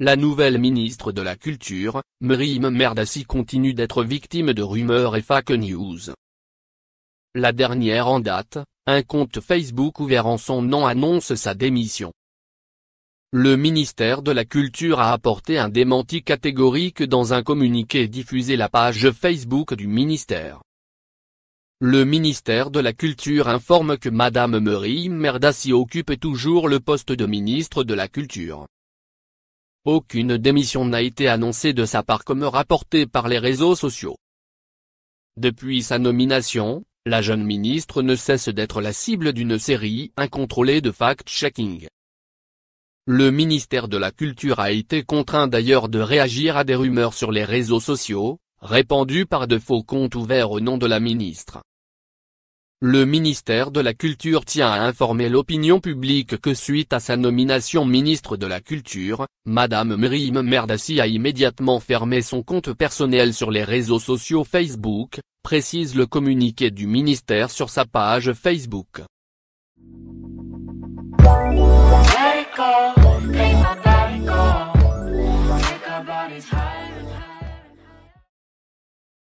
La nouvelle ministre de la Culture, Murim Merdassi continue d'être victime de rumeurs et fake news. La dernière en date, un compte Facebook ouvert en son nom annonce sa démission. Le ministère de la Culture a apporté un démenti catégorique dans un communiqué diffusé la page Facebook du ministère. Le ministère de la Culture informe que Madame Murim Merdassi occupe toujours le poste de ministre de la Culture. Aucune démission n'a été annoncée de sa part comme rapportée par les réseaux sociaux. Depuis sa nomination, la jeune ministre ne cesse d'être la cible d'une série incontrôlée de fact-checking. Le ministère de la Culture a été contraint d'ailleurs de réagir à des rumeurs sur les réseaux sociaux, répandues par de faux comptes ouverts au nom de la ministre. Le ministère de la Culture tient à informer l'opinion publique que suite à sa nomination ministre de la Culture, Madame Merim Merdassi a immédiatement fermé son compte personnel sur les réseaux sociaux Facebook, précise le communiqué du ministère sur sa page Facebook.